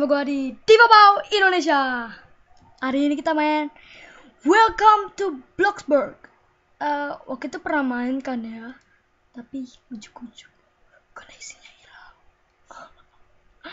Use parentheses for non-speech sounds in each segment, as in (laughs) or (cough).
bersama gue di Divabau Indonesia Hari ini kita main Welcome to Bloxburg uh, Waktu itu pernah main kan ya Tapi ujuk-ujuk Karena isinya hilang (laughs) Oke,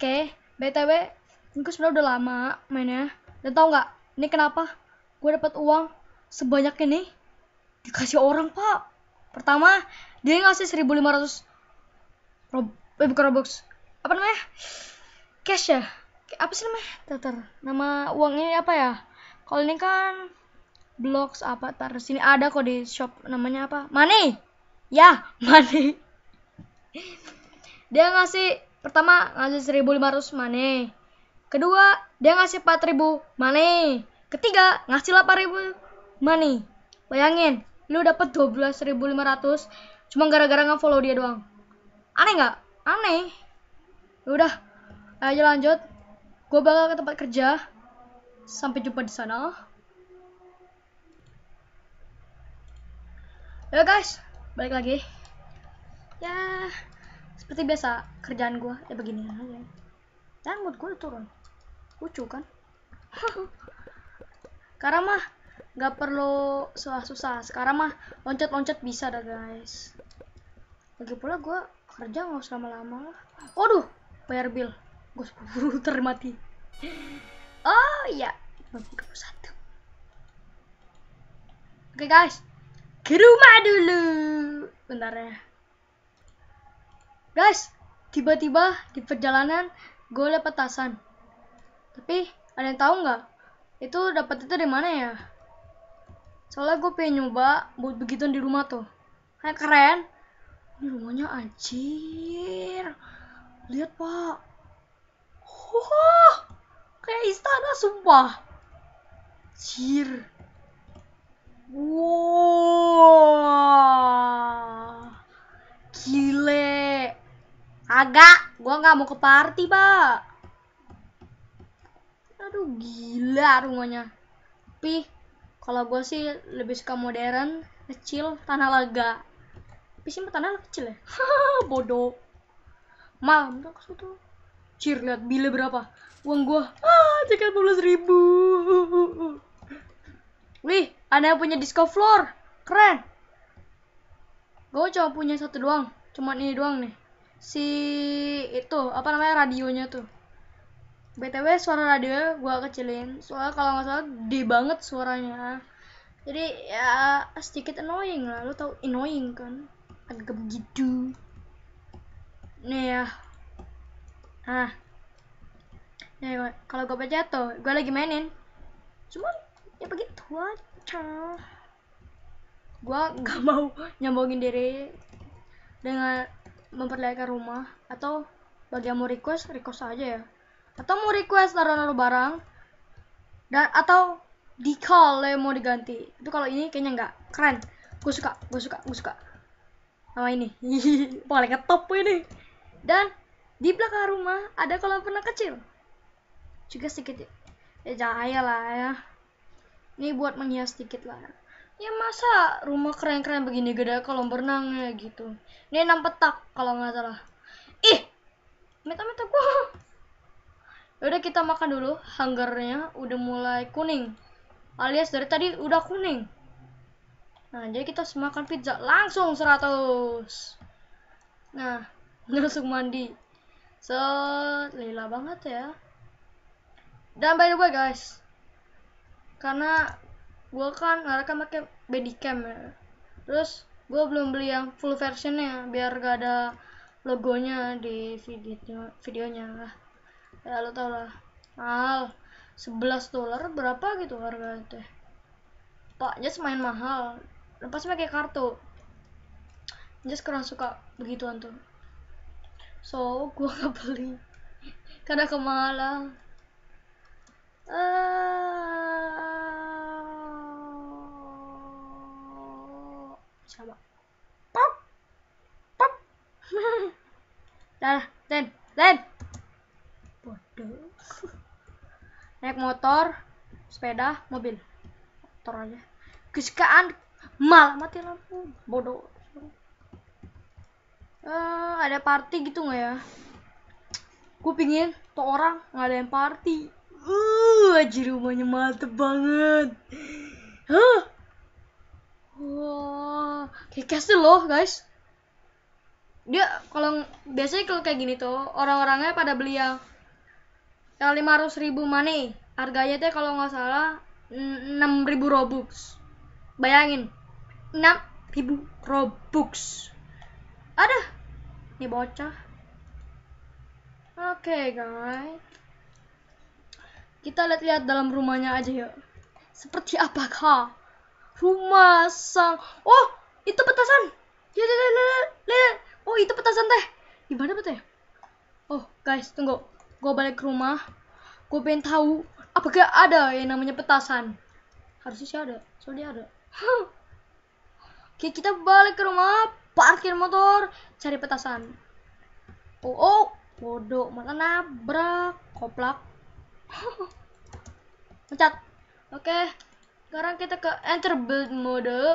okay, BTW Ini gue sebenernya udah lama mainnya Dan tau nggak? ini kenapa gue dapat uang sebanyak ini Dikasih orang pak Pertama, dia ngasih 1500 Rob eh, bukan Robux apa namanya cash ya apa sih namanya tater, nama uangnya apa ya kalau ini kan blocks apa tar sini ada kok di shop namanya apa money ya (laughs) money dia ngasih pertama ngasih 1500 money kedua dia ngasih 4000 money ketiga ngasih 8000 money bayangin lu lima 12500 cuma gara-gara nge-follow dia doang aneh nggak aneh udah aja eh, ya lanjut gue bakal ke tempat kerja sampai jumpa di sana ya guys balik lagi ya seperti biasa kerjaan gue ya begini aja dan mood gue turun lucu kan (laughs) Karena mah nggak perlu susah-susah sekarang mah loncat-loncat bisa dah guys lagi pula gue kerja nggak usah lama-lama waduh bayar bill gue sepuluh (laughs) termati oh iya buka satu oke okay, guys ke rumah dulu bentar ya guys tiba-tiba di perjalanan gue liat petasan tapi ada yang tahu nggak itu dapat itu dari mana ya soalnya gue pengen nyoba buat begituan di rumah tuh kayak keren ini rumahnya anjir lihat pak Wah, kayak istana sumpah. Cier. Wow. Gile. Agak, gue nggak mau ke party, Pak. Aduh, gila rumahnya. Tapi kalau gue sih lebih suka modern, kecil, tanah lega. Tapi sih tanah kecil ya. (laughs) Bodoh. Mal, bentar ke situ. Cir, lihat bila berapa? Uang gua. Ah, cek 15 ribu. Wih, ada yang punya disco floor. Keren. Gua cuma punya satu doang. cuma ini doang nih. Si itu, apa namanya radionya tuh. BTW suara radio gua kecilin. Soalnya kalau nggak salah di banget suaranya. Jadi ya sedikit annoying lah. Lu tau annoying kan? Agak begitu. Nih ya, Nah, nih ya, kalau gue tuh, gue lagi mainin. Cuma ya begitu aja. Gue gak mau nyambungin diri dengan memperlihatkan rumah atau bagi yang mau request request aja ya. Atau mau request taruh-taruh barang dan atau di call yang mau diganti. Itu kalau ini kayaknya nggak keren. Gue suka, gue suka, gue suka sama ini. Paling (laughs) ngetop ini. Dan di belakang rumah ada kolam renang kecil. Juga sedikit ya, ya ayah lah ya. Ini buat menghias sedikit lah. Ya masa rumah keren-keren begini gede kolam berenangnya gitu. Ini enam petak kalau nggak salah. Ih, meta-meta gua. Ya udah kita makan dulu, hungernya udah mulai kuning. Alias dari tadi udah kuning. Nah, jadi kita harus makan pizza langsung 100. Nah, (laughs) langsung mandi. So, lila banget ya. Dan by the way guys, karena gue kan mereka pakai bodycam ya. Terus gue belum beli yang full versionnya biar gak ada logonya di video videonya lah. Ya lo tau lah. Mahal. sebelas dolar berapa gitu harga itu Pak Jas main mahal. Lepas pakai kartu. Jas kurang suka begituan tuh so gue gak beli karena kemalang uh, ah. sama pop pop (laughs) dah ten ten bodoh naik motor sepeda mobil motor aja kesukaan malah mati lampu bodoh uh, ada party gitu nggak ya gue pingin tuh orang yang party uh aja rumahnya mantep banget huh wah wow. kayak castle loh guys dia kalau biasanya kalau kayak gini tuh orang-orangnya pada beli yang yang lima ratus ribu money harganya teh kalau nggak salah enam ribu robux bayangin enam ribu robux ada ini bocah oke okay, guys kita lihat-lihat dalam rumahnya aja yuk seperti apakah rumah sang oh itu petasan lihat lihat lihat, lihat. oh itu petasan teh gimana bete? oh guys tunggu gue balik ke rumah gue pengen tahu apakah ada yang namanya petasan harusnya sih ada soalnya ada Oke, kita balik ke rumah parkir motor cari petasan oh oh bodoh mana nabrak koplak (laughs) pecat oke sekarang kita ke enter build mode eh,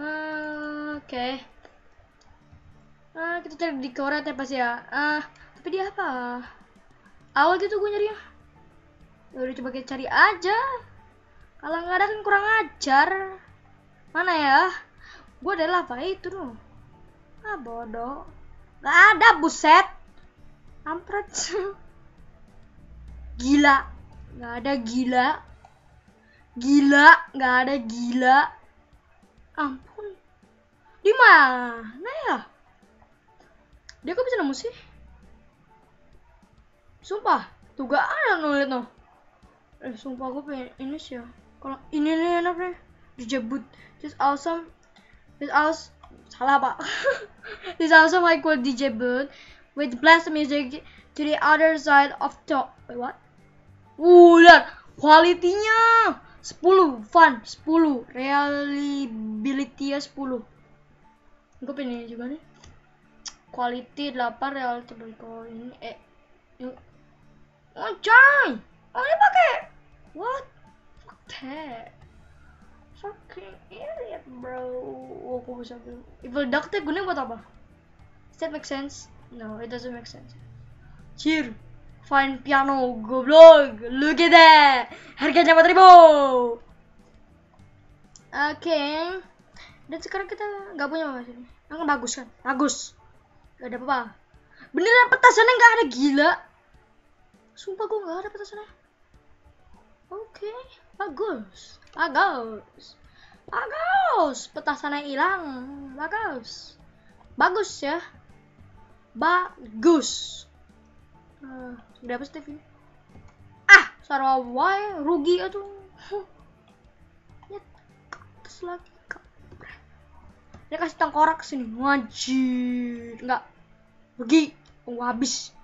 oke okay. Eh, kita cari di koret ya pasti ya uh, eh, tapi dia apa awal gitu gue nyari ya udah coba kita cari aja kalau nggak ada kan kurang ajar mana ya gue ada lava eh, itu dong ah bodoh gak ada buset ampret (laughs) gila gak ada gila gila gak ada gila ampun di mana ya dia kok bisa nemu sih sumpah tugaan nulis no eh sumpah gue pengen ini sih ya kalau ini nih enak nih dijebut just awesome with us salah pak (laughs) is also my Michael DJ Boone with blast music to the other side of top Wait, what? Uh, lihat kualitinya 10 fun 10 reliability 10 gue pengen juga nih quality 8 reality berikut ini eh oh jay oh ini pakai what fuck that fucking idiot bro wow kok bisa evil duck teh gunanya buat apa does that make sense no it doesn't make sense cheer fine piano goblok look at that harganya 4000 oke dan sekarang kita nggak punya apa sih yang bagus kan bagus gak ada apa-apa beneran petasannya gak ada gila sumpah gue gak ada petasannya oke okay. bagus Bagus. Bagus. Petasannya hilang. Bagus. Bagus ya. Bagus. Uh, eh, berapa sih ini? Ah, sarawai rugi itu. terus ya, lagi. Dia kasih tengkorak sini. Wajib. Enggak. Rugi. Gue habis.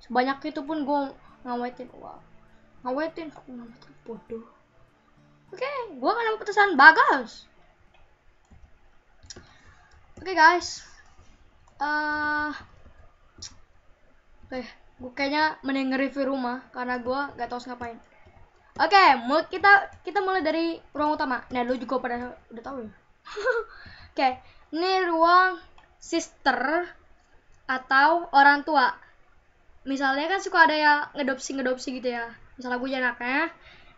Sebanyak itu pun gue ngawetin. Wah. Ngawetin. Ngawetin bodoh. Oke, gue akan nemu bagus. bagus. Oke guys, eh oke, eh, gue kayaknya mending nge-review rumah karena gue gak tau ngapain. Oke, okay, kita kita mulai dari ruang utama. Nah, lu juga pada udah tahu ya. (laughs) oke, ini ruang sister atau orang tua. Misalnya kan suka ada ya ngedopsi ngedopsi gitu ya. Misalnya gue anaknya,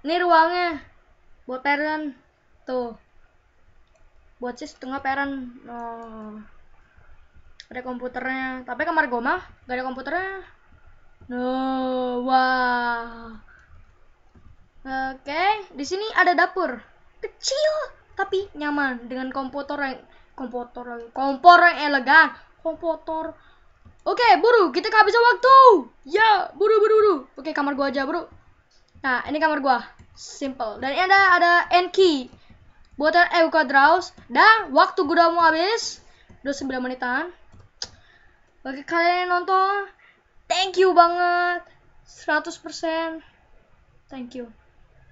ini ruangnya buat parent tuh buat sih setengah parent no oh. ada komputernya tapi kamar gue mah gak ada komputernya no wah oke okay. di sini ada dapur kecil tapi nyaman dengan komputer yang komputer yang kompor yang elegan komputer oke okay, buru kita kehabisan waktu ya buru buru buru oke okay, kamar gua aja buru nah ini kamar gua simple. Dan ini ada ada key Buatan Euka Draus. Dan waktu gua mau habis 29 menitan. Bagi kalian yang nonton, thank you banget. 100% thank you.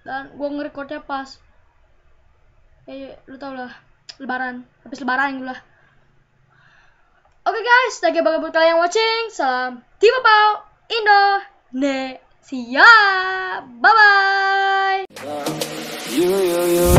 Dan gua ngerekornya pas eh lu tau lah lebaran habis lebaran gue lah oke okay guys thank you banget buat kalian yang watching salam tiba pau Indonesia bye bye You. yo, yo.